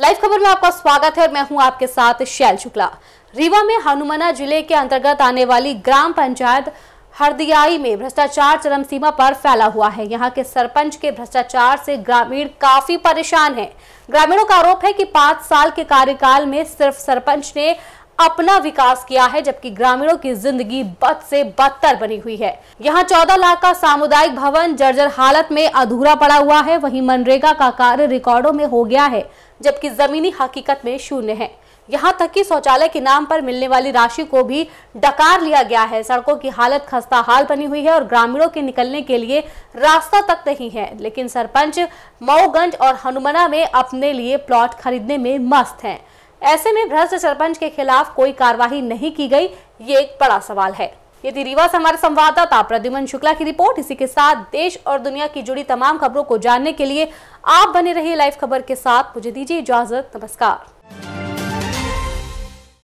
Live खबर में आपका स्वागत है और मैं हूं आपके साथ शैल शुक्ला रीवा में हनुमाना जिले के अंतर्गत आने वाली ग्राम पंचायत हरदियाई में भ्रष्टाचार चरम सीमा पर फैला हुआ है यहाँ के सरपंच के भ्रष्टाचार से ग्रामीण काफी परेशान हैं। ग्रामीणों का आरोप है कि पांच साल के कार्यकाल में सिर्फ सरपंच ने अपना विकास किया है जबकि ग्रामीणों की जिंदगी बद से बदतर बनी हुई है यहाँ चौदह लाख का सामुदायिक भवन जर्जर हालत में अधूरा पड़ा हुआ है वहीं मनरेगा का कार्य रिकॉर्डो में हो गया है जबकि जमीनी हकीकत में शून्य है यहाँ तक कि शौचालय के नाम पर मिलने वाली राशि को भी डकार लिया गया है सड़कों की हालत खस्ता हाल बनी हुई है और ग्रामीणों के निकलने के लिए रास्ता तक नहीं है लेकिन सरपंच मऊगंज और हनुमना में अपने लिए प्लॉट खरीदने में मस्त हैं ऐसे में भ्रष्ट सरपंच के खिलाफ कोई कार्रवाई नहीं की गई ये एक बड़ा सवाल है यदि रीवा से हमारे संवाददाता प्रद्युमन शुक्ला की रिपोर्ट इसी के साथ देश और दुनिया की जुड़ी तमाम खबरों को जानने के लिए आप बने रहिए लाइव खबर के साथ मुझे दीजिए इजाजत नमस्कार